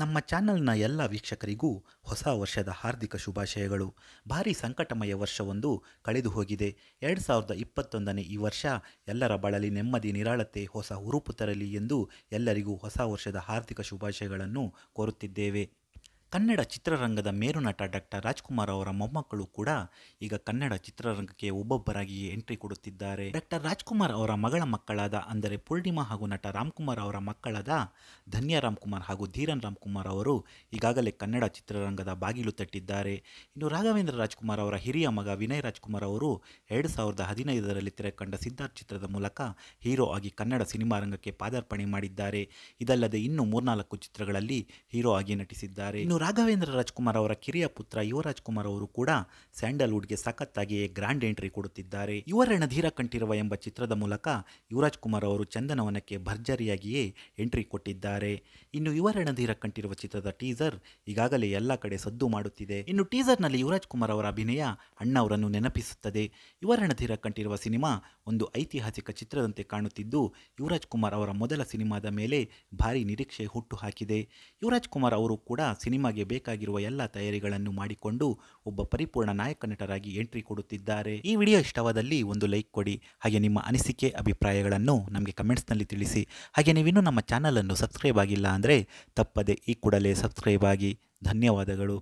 ನಮ್ಮ ಚಾನಲ್ನ ಎಲ್ಲ ವೀಕ್ಷಕರಿಗೂ ಹೊಸ ವರ್ಷದ ಹಾರ್ದಿಕ ಶುಭಾಶಯಗಳು ಭಾರೀ ಸಂಕಟಮಯ ವರ್ಷವೊಂದು ಕಳೆದು ಹೋಗಿದೆ ಎರಡು ಸಾವಿರದ ಇಪ್ಪತ್ತೊಂದನೇ ಈ ವರ್ಷ ಎಲ್ಲರ ಬಳಲಿ ನೆಮ್ಮದಿ ನಿರಾಳತೆ ಹೊಸ ಹುರುಪು ತರಲಿ ಎಂದು ಎಲ್ಲರಿಗೂ ಹೊಸ ವರ್ಷದ ಹಾರ್ದಿಕ ಶುಭಾಶಯಗಳನ್ನು ಕೋರುತ್ತಿದ್ದೇವೆ ಕನ್ನಡ ಚಿತ್ರರಂಗದ ಮೇರು ನಟ ಡಾಕ್ಟರ್ ರಾಜ್ಕುಮಾರ್ ಅವರ ಮೊಮ್ಮಕ್ಕಳು ಕೂಡ ಈಗ ಕನ್ನಡ ಚಿತ್ರರಂಗಕ್ಕೆ ಒಬ್ಬೊಬ್ಬರಾಗಿ ಎಂಟ್ರಿ ಕೊಡುತ್ತಿದ್ದಾರೆ ಡಾಕ್ಟರ್ ರಾಜ್ಕುಮಾರ್ ಅವರ ಮಗಳ ಮಕ್ಕಳಾದ ಅಂದರೆ ಪೂರ್ಣಿಮಾ ಹಾಗೂ ನಟ ರಾಮ್ಕುಮಾರ್ ಅವರ ಮಕ್ಕಳಾದ ಧನ್ಯ ರಾಮ್ಕುಮಾರ್ ಹಾಗೂ ಧೀರನ್ ರಾಮ್ಕುಮಾರ್ ಅವರು ಈಗಾಗಲೇ ಕನ್ನಡ ಚಿತ್ರರಂಗದ ಬಾಗಿಲು ತಟ್ಟಿದ್ದಾರೆ ಇನ್ನು ರಾಘವೇಂದ್ರ ರಾಜ್ಕುಮಾರ್ ಅವರ ಹಿರಿಯ ಮಗ ವಿನಯ್ ರಾಜ್ಕುಮಾರ್ ಅವರು ಎರಡು ಸಾವಿರದ ಹದಿನೈದರಲ್ಲಿ ಕಂಡ ಸಿದ್ಧಾರ್ಥ್ ಚಿತ್ರದ ಮೂಲಕ ಹೀರೋ ಆಗಿ ಕನ್ನಡ ಸಿನಿಮಾ ರಂಗಕ್ಕೆ ಪಾದಾರ್ಪಣೆ ಮಾಡಿದ್ದಾರೆ ಇದಲ್ಲದೆ ಇನ್ನು ಮೂರ್ನಾಲ್ಕು ಚಿತ್ರಗಳಲ್ಲಿ ಹೀರೋ ಆಗಿ ನಟಿಸಿದ್ದಾರೆ ಇನ್ನು ರಾಘವೇಂದ್ರ ರಾಜ್ಕುಮಾರ್ ಅವರ ಕಿರಿಯ ಪುತ್ರ ಯುವರಾಜ್ ಕುಮಾರ್ ಅವರು ಕೂಡ ಸ್ಯಾಂಡಲ್ವುಡ್ಗೆ ಸಖತ್ತಾಗಿಯೇ ಗ್ರ್ಯಾಂಡ್ ಎಂಟ್ರಿ ಕೊಡುತ್ತಿದ್ದಾರೆ ಯುವರ ನಧೀರ ಕಂಠಿರುವ ಎಂಬ ಚಿತ್ರದ ಮೂಲಕ ಯುವರಾಜ್ ಕುಮಾರ್ ಅವರು ಚಂದನವನಕ್ಕೆ ಭರ್ಜರಿಯಾಗಿಯೇ ಎಂಟ್ರಿ ಕೊಟ್ಟಿದ್ದಾರೆ ಇನ್ನು ಯುವರ ನಧೀರ ಕಂಠಿರುವ ಚಿತ್ರದ ಟೀಸರ್ ಈಗಾಗಲೇ ಎಲ್ಲ ಕಡೆ ಸದ್ದು ಮಾಡುತ್ತಿದೆ ಇನ್ನು ಟೀಸರ್ನಲ್ಲಿ ಯುವರಾಜ್ ಕುಮಾರ್ ಅವರ ಅಭಿನಯ ಅಣ್ಣ ಅವರನ್ನು ನೆನಪಿಸುತ್ತದೆ ಯುವರ ನಧೀರ ಕಂಠಿರುವ ಸಿನಿಮಾ ಒಂದು ಐತಿಹಾಸಿಕ ಚಿತ್ರದಂತೆ ಕಾಣುತ್ತಿದ್ದು ಯುವರಾಜ್ ಕುಮಾರ್ ಅವರ ಮೊದಲ ಸಿನಿಮಾದ ಮೇಲೆ ಭಾರಿ ನಿರೀಕ್ಷೆ ಹುಟ್ಟು ಹಾಕಿದೆ ಯುವರಾಜ್ ಕುಮಾರ್ ಅವರು ಕೂಡ ಸಿನಿಮಾ ಸಿನಿಮಾಗೆ ಬೇಕಾಗಿರುವ ಎಲ್ಲ ತಯಾರಿಗಳನ್ನು ಮಾಡಿಕೊಂಡು ಒಬ್ಬ ಪರಿಪೂರ್ಣ ನಾಯಕ ನಟರಾಗಿ ಎಂಟ್ರಿ ಕೊಡುತ್ತಿದ್ದಾರೆ ಈ ವಿಡಿಯೋ ಇಷ್ಟವಾದಲ್ಲಿ ಒಂದು ಲೈಕ್ ಕೊಡಿ ಹಾಗೆ ನಿಮ್ಮ ಅನಿಸಿಕೆ ಅಭಿಪ್ರಾಯಗಳನ್ನು ನಮಗೆ ಕಮೆಂಟ್ಸ್ನಲ್ಲಿ ತಿಳಿಸಿ ಹಾಗೆ ನೀವಿನ್ನು ನಮ್ಮ ಚಾನಲನ್ನು ಸಬ್ಸ್ಕ್ರೈಬ್ ಆಗಿಲ್ಲ ಅಂದರೆ ತಪ್ಪದೆ ಈ ಕೂಡಲೇ ಸಬ್ಸ್ಕ್ರೈಬ್ ಆಗಿ ಧನ್ಯವಾದಗಳು